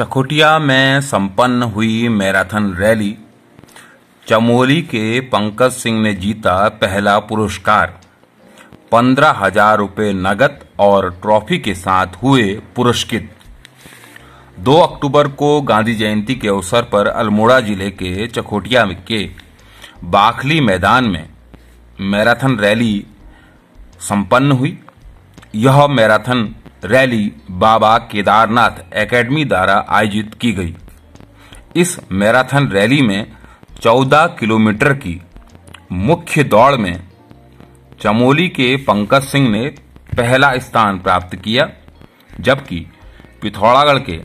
चकोटिया में संपन्न हुई मैराथन रैली चमोली के पंकज सिंह ने जीता पहला पुरस्कार पंद्रह हजार रुपये नगद और ट्रॉफी के साथ हुए पुरस्कृत 2 अक्टूबर को गांधी जयंती के अवसर पर अल्मोड़ा जिले के चकोटिया के बाखली मैदान में मैराथन रैली संपन्न हुई यह marathon rally Baba Kedarnath academy द्वारा आयोजित की गई इस मैराथन रैली में 14 किलोमीटर की मुख्य दौड़ में चमोली के पंकज सिंह ने पहला स्थान प्राप्त किया जबकि पिथौरागढ़ के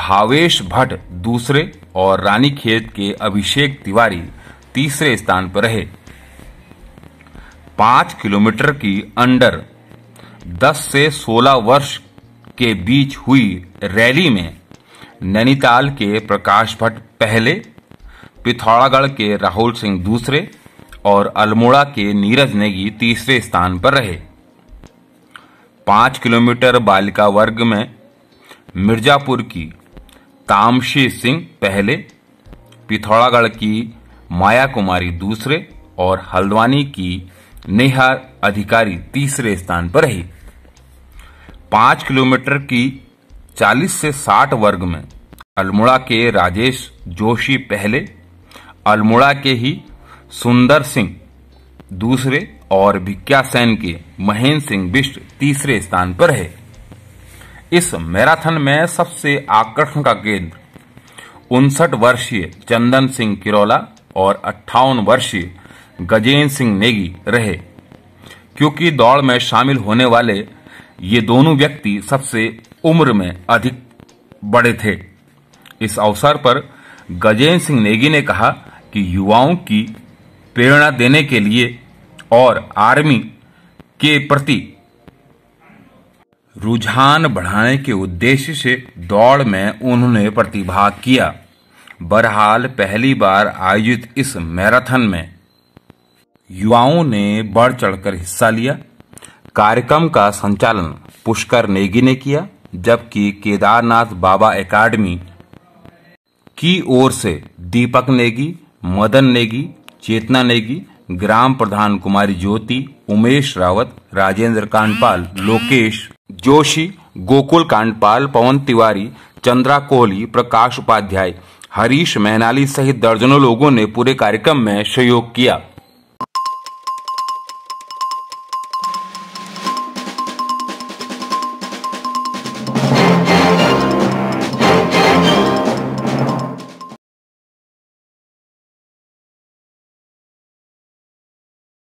भावेश भट्ट दूसरे और रानीखेत के अभिषेक तिवारी तीसरे स्थान पर रहे पांच किलोमीटर की अंडर 10 से 16 वर्ष के बीच हुई रैली में नैनीताल के प्रकाश भट्ट पहले पिथौरागढ़ के राहुल सिंह दूसरे और अल्मोड़ा के नीरज नेगी तीसरे स्थान पर रहे पांच किलोमीटर बालिका वर्ग में मिर्जापुर की तामशी सिंह पहले पिथौरागढ़ की माया कुमारी दूसरे और हल्द्वानी की नेहा अधिकारी तीसरे स्थान पर रही पांच किलोमीटर की 40 से 60 वर्ग में अल्मोड़ा के राजेश जोशी पहले अल्मोड़ा के ही सुंदर सिंह दूसरे और भिक्या सेन के महेंद्र सिंह बिष्ट तीसरे स्थान पर है इस मैराथन में सबसे आकर्षण का केंद्र उनसठ वर्षीय चंदन सिंह किरोला और अट्ठावन वर्षीय गजेंद्र सिंह नेगी रहे क्योंकि दौड़ में शामिल होने वाले ये दोनों व्यक्ति सबसे उम्र में अधिक बड़े थे इस अवसर पर गजेंद्र सिंह नेगी ने कहा कि युवाओं की प्रेरणा देने के लिए और आर्मी के प्रति रुझान बढ़ाने के उद्देश्य से दौड़ में उन्होंने प्रतिभाग किया बहरहाल पहली बार आयोजित इस मैराथन में युवाओं ने बढ़ चढ़कर हिस्सा लिया कार्यक्रम का संचालन पुष्कर नेगी ने किया जबकि केदारनाथ बाबा एकेडमी की ओर से दीपक नेगी मदन नेगी चेतना नेगी ग्राम प्रधान कुमारी ज्योति उमेश रावत राजेंद्र कांडपाल लोकेश जोशी गोकुल कांडपाल पवन तिवारी चंद्रा कोहली प्रकाश उपाध्याय हरीश मेहनाली सहित दर्जनों लोगों ने पूरे कार्यक्रम में सहयोग किया